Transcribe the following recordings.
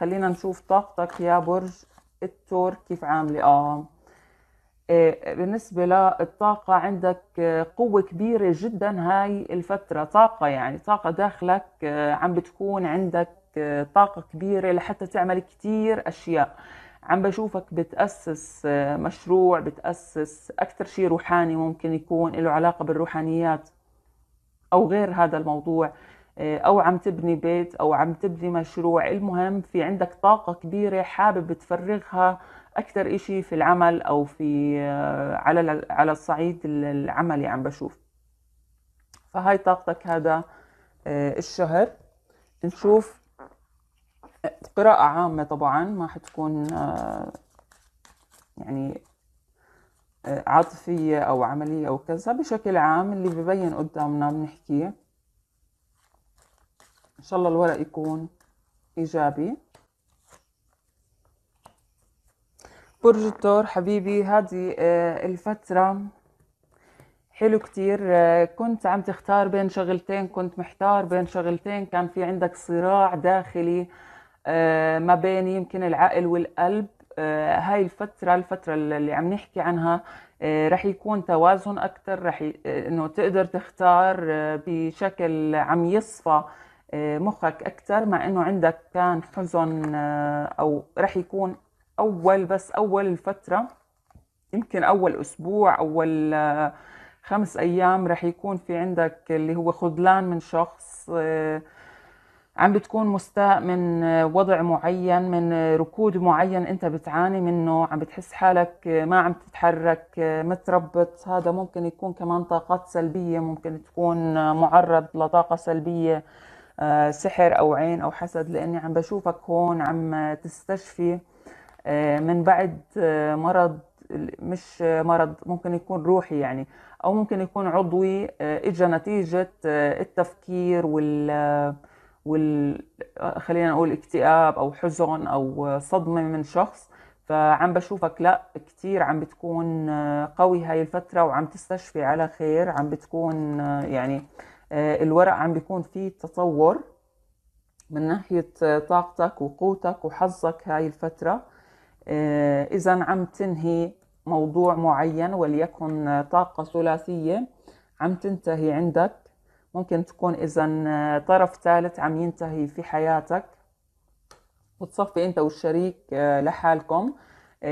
خلينا نشوف طاقتك يا برج التور كيف عامله اه, آه، بالنسبة للطاقة عندك آه، قوة كبيرة جدا هاي الفترة طاقة يعني طاقة داخلك آه، عم بتكون عندك طاقة كبيرة لحتى تعمل كتير أشياء عم بشوفك بتأسس مشروع بتأسس أكثر شيء روحاني ممكن يكون له علاقة بالروحانيات أو غير هذا الموضوع آه، او عم تبني بيت او عم تبني مشروع المهم في عندك طاقه كبيره حابب تفرغها اكثر إشي في العمل او في آه، على على الصعيد العملي عم بشوف فهاي طاقتك هذا آه، الشهر نشوف قراءة عامة طبعا ما حتكون يعني عاطفية أو عملية أو كذا بشكل عام اللي ببين قدامنا بنحكيه ان شاء الله الورق يكون ايجابي برج الثور حبيبي هذه آه، الفترة حلو كتير آه، كنت عم تختار بين شغلتين كنت محتار بين شغلتين كان في عندك صراع داخلي آه، ما بين يمكن العقل والقلب هاي الفترة الفترة اللي عم نحكي عنها رح يكون توازن أكتر رح ي... إنه تقدر تختار بشكل عم يصفى مخك اكثر مع انه عندك كان حزن آه، او رح يكون اول بس اول فتره يمكن اول اسبوع اول آه، خمس ايام رح يكون في عندك اللي هو خذلان من شخص آه، عم بتكون مستاء من وضع معين من ركود معين انت بتعاني منه عم بتحس حالك ما عم تتحرك متربط هذا ممكن يكون كمان طاقات سلبية ممكن تكون معرض لطاقة سلبية آه، سحر او عين او حسد لاني عم بشوفك هون عم تستشفي آه، من بعد آه، مرض مش مرض ممكن يكون روحي يعني او ممكن يكون عضوي اجى نتيجه التفكير وال وال خلينا نقول اكتئاب او حزن او صدمه من شخص فعم بشوفك لا كثير عم بتكون قوي هاي الفتره وعم تستشفي على خير عم بتكون يعني آه، الورق عم بيكون فيه تطور من ناحية آه، طاقتك وقوتك وحظك هاي الفترة آه، إذا عم تنهي موضوع معين وليكن طاقة ثلاثية عم تنتهي عندك ممكن تكون إذا طرف ثالث عم ينتهي في حياتك وتصفي أنت والشريك لحالكم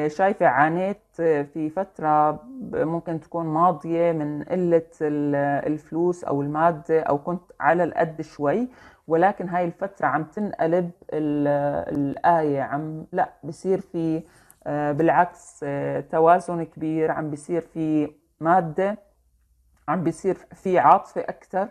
شايفة عانيت آه، في فترة ممكن تكون ماضية من قلة الفلوس أو المادة أو كنت على القد شوي ولكن هاي الفترة عم تنقلب الآية عم لا بصير في آه، بالعكس آه، توازن كبير عم بصير في مادة عم بصير في عاطفة أكثر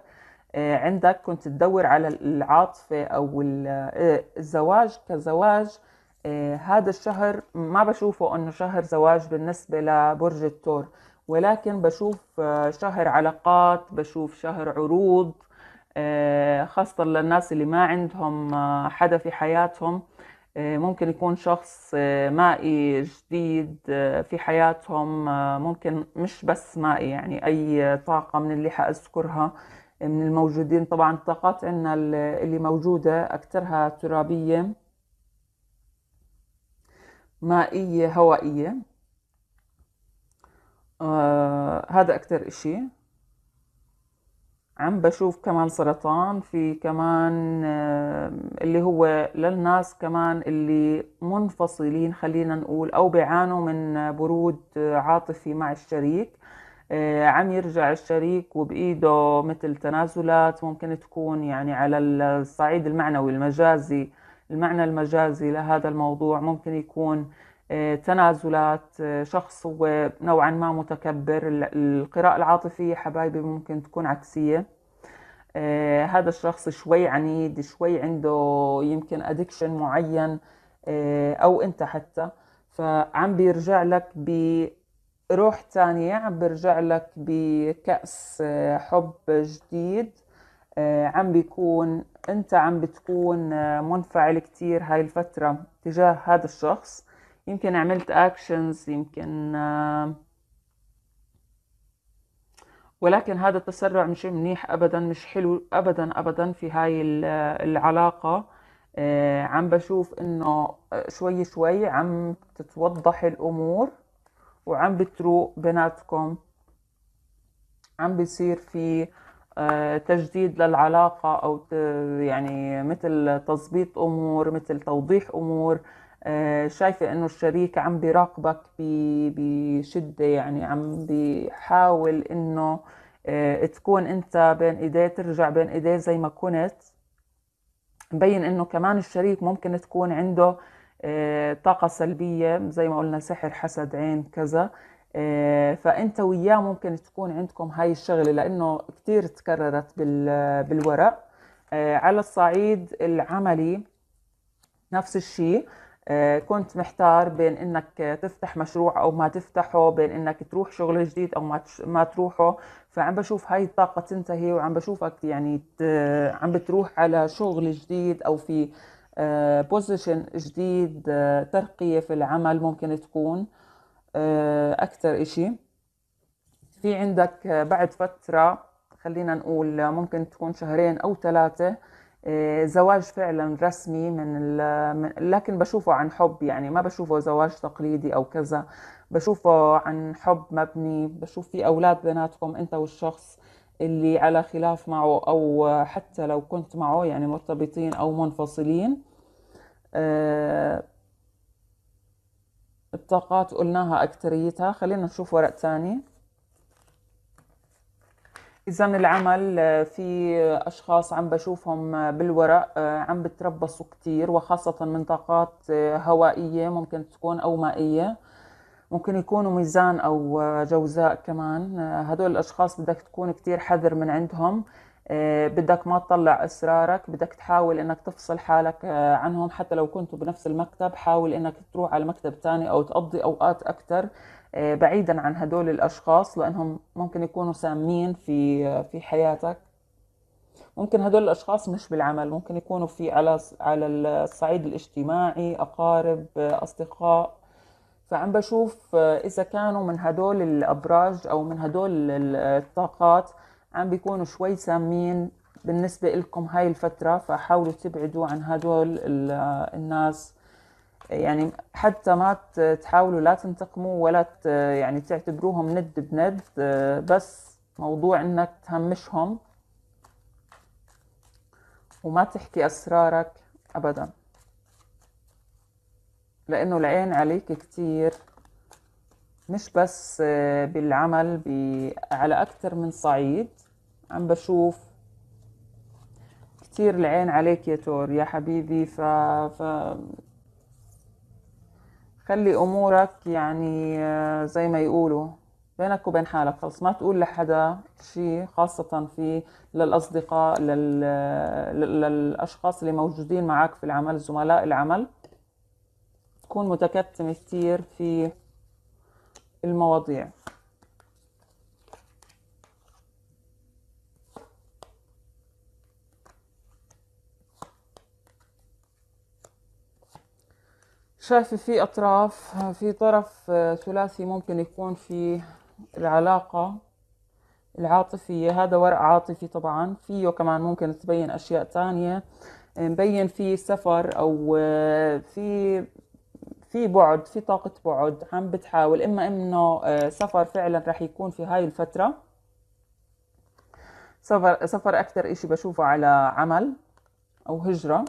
عندك كنت تدور على العاطفة أو الزواج كزواج آه، هذا الشهر ما بشوفه انه شهر زواج بالنسبه لبرج الثور ولكن بشوف آه، شهر علاقات بشوف شهر عروض آه، خاصة للناس اللي ما عندهم حدا في حياتهم ممكن يكون شخص مائي جديد في حياتهم ممكن مش بس مائي يعني أي طاقة من اللي حأذكرها من الموجودين طبعا الطاقات عندنا اللي موجودة أكثرها ترابية مائية هوائية آه هذا أكتر إشي عم بشوف كمان سرطان في كمان آه اللي هو للناس كمان اللي منفصلين خلينا نقول أو بيعانوا من برود عاطفي مع الشريك آه عم يرجع الشريك وبإيده مثل تنازلات ممكن تكون يعني على الصعيد المعنوي المجازي المعنى المجازي لهذا الموضوع ممكن يكون آه، تنازلات آه، شخص هو نوعا ما متكبر القراءة العاطفية حبايبي ممكن تكون عكسية آه، هذا الشخص شوي عنيد شوي عنده يمكن أدكشن معين أو أنت حتى فعم بيرجع لك بروح تانية عم بيرجع لك بكأس حب جديد آه، عم بيكون انت عم بتكون آه، منفعل كتير هاي الفترة تجاه هذا الشخص يمكن عملت اكشنز يمكن آه، ولكن هذا التسرع مش منيح ابدا مش حلو ابدا ابدا في هاي العلاقة عم بشوف انه شوي شوي عم تتوضح الامور وعم بتروق بيناتكم عم بيصير في آه، تجديد للعلاقة أو يعني مثل تظبيط أمور مثل توضيح أمور آه، شايفة أنه الشريك عم بيراقبك بشدة يعني عم بيحاول أنه آه، تكون أنت بين إيديه ترجع بين إيديه زي ما كنت مبين أنه كمان الشريك ممكن تكون عنده طاقة سلبية زي ما قلنا سحر حسد عين كذا آه، فانت وياه ممكن تكون عندكم هاي الشغله لانه كثير تكررت بالورق آه، على الصعيد العملي نفس الشيء آه، كنت محتار بين انك تفتح مشروع او ما تفتحه بين انك تروح شغل جديد او ما ما تروحه فعم بشوف هاي الطاقه تنتهي وعم بشوفك يعني عم بتروح على شغل جديد او في بوزيشن جديد ترقيه في العمل ممكن تكون آه، أكثر إشي في عندك آه، بعد فترة خلينا نقول آه، ممكن تكون شهرين أو ثلاثة زواج فعلا رسمي من, من لكن بشوفه عن حب يعني ما بشوفه زواج تقليدي او كذا بشوفه عن حب مبني بشوف في اولاد بيناتكم انت والشخص اللي على خلاف معه او حتى لو كنت معه يعني مرتبطين او منفصلين الطاقات قلناها أكتريتها خلينا نشوف ورق تاني إذا العمل آه، في أشخاص عم بشوفهم آه، بالورق آه، عم بتربصوا كتير وخاصة من طاقات هوائية ممكن تكون أو مائية ممكن يكونوا ميزان أو جوزاء كمان هدول الأشخاص بدك تكون كتير حذر من عندهم آه، بدك ما تطلع اسرارك بدك تحاول انك تفصل حالك آه، عنهم حتى لو كنتوا بنفس المكتب حاول انك تروح على مكتب تاني او تقضي اوقات اكثر آه، بعيدا عن هدول الاشخاص لانهم ممكن يكونوا سامين في في حياتك ممكن هدول الاشخاص مش بالعمل ممكن يكونوا في على على الصعيد الاجتماعي اقارب اصدقاء فعم بشوف اذا كانوا من هدول الابراج او من هدول الطاقات عم بيكونوا شوي سامين بالنسبة لكم هاي الفترة فحاولوا تبعدوا عن هدول الناس يعني حتى ما تحاولوا لا تنتقموا ولا يعني تعتبروهم ند بند بس موضوع انك تهمشهم وما تحكي اسرارك ابدا لانه العين عليك كتير مش بس آه، بالعمل على أكثر من صعيد عم بشوف كتير العين عليك يا تور يا حبيبي ف... ف... خلي أمورك يعني آه، زي ما يقولوا بينك وبين حالك خلص ما تقول لحدا شيء خاصة في للأصدقاء لل... للأشخاص اللي موجودين معك في العمل زملاء العمل تكون متكتم كتير في المواضيع شايفة في أطراف في طرف آه، ثلاثي ممكن يكون في العلاقة العاطفية هذا ورق عاطفي طبعا فيه كمان ممكن تبين أشياء تانية آه، مبين في سفر أو آه، في في بعد في طاقة بعد عم بتحاول إما إنه آه، سفر فعلا رح يكون في هاي الفترة سفر سفر أكثر إشي بشوفه على عمل أو هجرة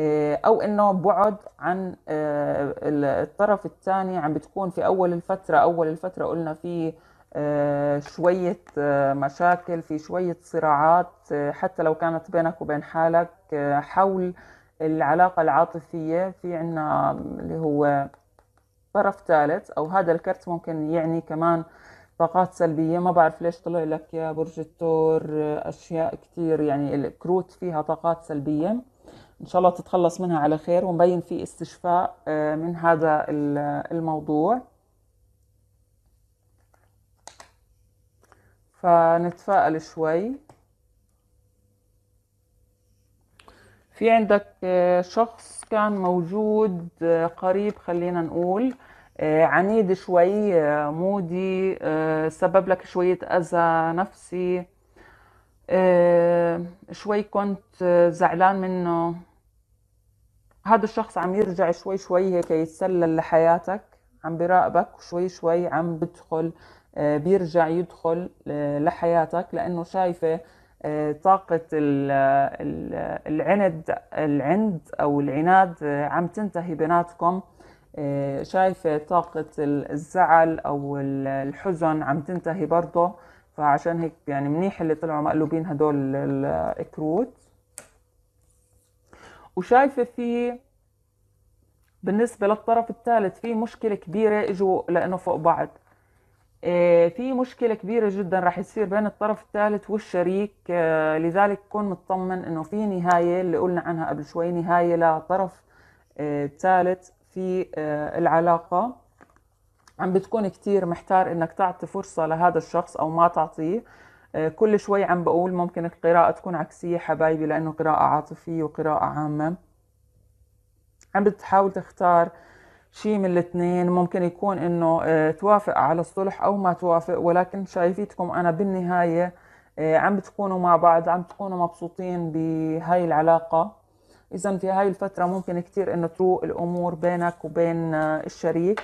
آه، أو إنه بعد عن آه، الطرف الثاني عم بتكون في أول الفترة أول الفترة قلنا في شوية مشاكل في شوية صراعات حتى لو كانت بينك وبين حالك حول العلاقة العاطفية في عنا اللي هو طرف ثالث أو هذا الكرت ممكن يعني كمان طاقات سلبية ما بعرف ليش طلع لك يا برج التور أشياء كتير يعني الكروت فيها طاقات سلبية إن شاء الله تتخلص منها على خير ومبين في استشفاء آه، من هذا الموضوع فنتفائل شوي في عندك آه، شخص كان موجود آه، قريب خلينا نقول آه، عنيد شوي مودي سبب لك شوية أذى نفسي شوي كنت زعلان منه هذا الشخص عم يرجع شوي شوي هيك يتسلل لحياتك عم براقبك وشوي شوي عم بدخل بيرجع يدخل لحياتك لأنه شايفة طاقة العند العند أو العناد آه، عم تنتهي بيناتكم آه، شايفة طاقة الزعل أو الحزن عم تنتهي برضه فعشان هيك يعني منيح اللي طلعوا مقلوبين هدول الكروت وشايفة في بالنسبة للطرف الثالث في مشكلة كبيرة اجوا لأنه فوق بعض آه، في مشكلة كبيرة جدا راح تصير بين الطرف الثالث والشريك آه، لذلك كن مطمن انه في نهاية اللي قلنا عنها قبل شوي نهاية لطرف آه، ثالث في العلاقة عم بتكون كتير محتار انك تعطي فرصة لهذا الشخص او ما تعطيه كل شوي عم بقول ممكن القراءة تكون عكسية حبايبي لأنه قراءة عاطفية وقراءة عامة عم بتحاول تختار شيء من الاثنين ممكن يكون انه آه، توافق على الصلح او ما توافق ولكن شايفتكم انا بالنهايه آه، عم بتكونوا مع بعض عم تكونوا مبسوطين بهاي العلاقه اذا في هاي الفتره ممكن كتير انه تروق الامور بينك وبين آه، الشريك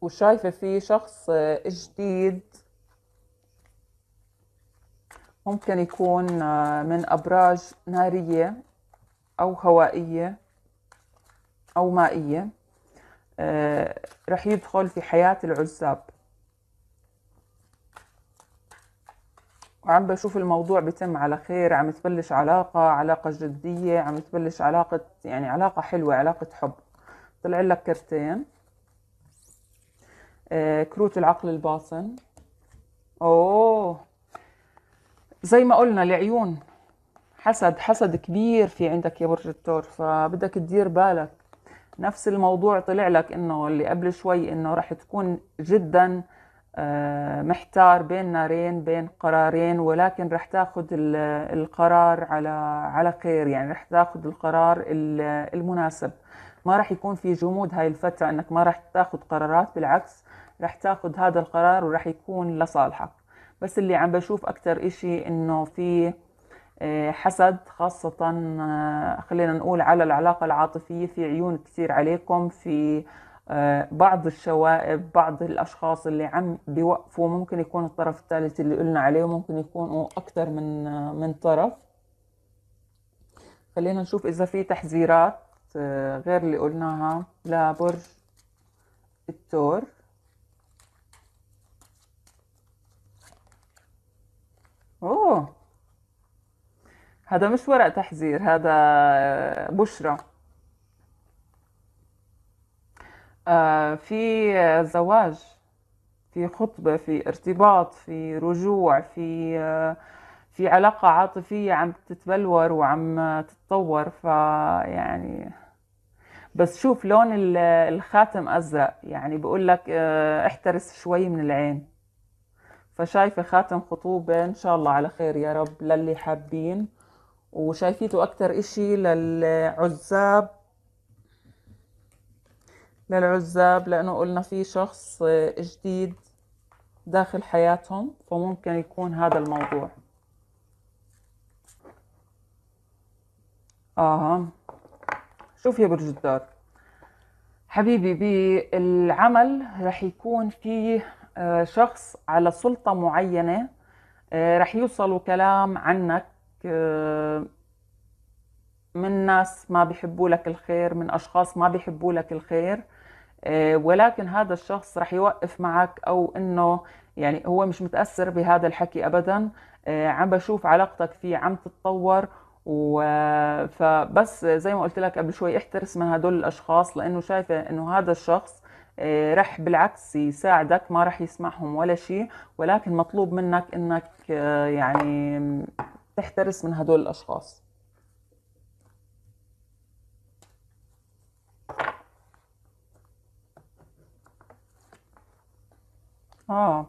وشايفه في شخص جديد ممكن يكون من ابراج ناريه او هوائيه أو مائية آه، رح يدخل في حياة العزاب وعم بشوف الموضوع بتم على خير عم تبلش علاقة علاقة جدية عم تبلش علاقة يعني علاقة حلوة علاقة حب طلع لك كرتين آه، كروت العقل الباطن اوه زي ما قلنا العيون حسد حسد كبير في عندك يا برج الثور فبدك تدير بالك نفس الموضوع طلع لك انه اللي قبل شوي انه راح تكون جدا آه، محتار بين نارين بين قرارين ولكن راح تاخذ القرار على على خير يعني راح تاخذ القرار المناسب ما راح يكون في جمود هاي الفترة انك ما راح تاخذ قرارات بالعكس راح تاخذ هذا القرار وراح يكون لصالحك بس اللي عم بشوف اكثر اشي انه في حسد خاصة آه، خلينا نقول على العلاقة العاطفية في عيون كثير عليكم في آه، بعض الشوائب بعض الأشخاص اللي عم بيوقفوا ممكن يكون الطرف الثالث اللي قلنا عليه ممكن يكونوا أكثر من آه، من طرف خلينا نشوف إذا في تحذيرات غير اللي قلناها لبرج الثور اوه هذا مش ورق تحذير هذا آه، بشرة آه في زواج في خطبة في ارتباط في رجوع في آه في علاقة عاطفية عم تتبلور وعم تتطور فيعني بس شوف لون الخاتم أزرق يعني بقول لك آه، احترس شوي من العين فشايفة خاتم خطوبة إن شاء الله على خير يا رب للي حابين وشايفيته أكتر إشي للعزاب للعزاب لأنه قلنا في شخص جديد داخل حياتهم فممكن يكون هذا الموضوع آه شوف يا برج الدار حبيبي بالعمل رح يكون في آه، شخص على سلطة معينة آه، رح يوصلوا كلام عنك آه، من ناس ما بيحبوا لك الخير من أشخاص ما بيحبوا لك الخير آه، ولكن هذا الشخص رح يوقف معك أو أنه يعني هو مش متأثر بهذا الحكي أبدا آه، عم بشوف علاقتك فيه عم تتطور و... فبس زي ما قلت لك قبل شوي احترس من هدول الأشخاص لأنه شايفة أنه هذا الشخص رح بالعكس يساعدك ما رح يسمعهم ولا شيء ولكن مطلوب منك أنك يعني تحترس من هدول الاشخاص اه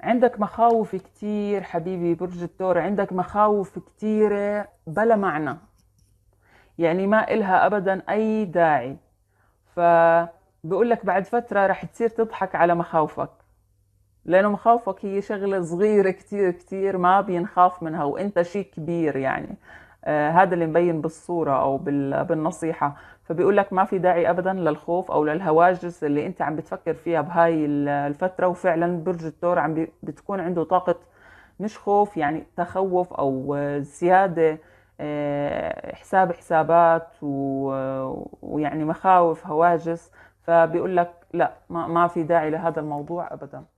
عندك مخاوف كتير حبيبي برج الثور عندك مخاوف كتيرة بلا معنى يعني ما إلها أبدا أي داعي فبقول لك بعد فترة رح تصير تضحك على مخاوفك لأنه مخاوفك هي شغلة صغيرة كتير كتير ما بينخاف منها وأنت شيء كبير يعني آه هذا اللي مبين بالصورة أو بالنصيحة فبيقول لك ما في داعي أبدا للخوف أو للهواجس اللي أنت عم بتفكر فيها بهاي الفترة وفعلا برج الثور عم بتكون عنده طاقة مش خوف يعني تخوف أو آه، زيادة آه، حساب حسابات آه، ويعني مخاوف هواجس فبيقول لك لا ما في داعي لهذا الموضوع ابدا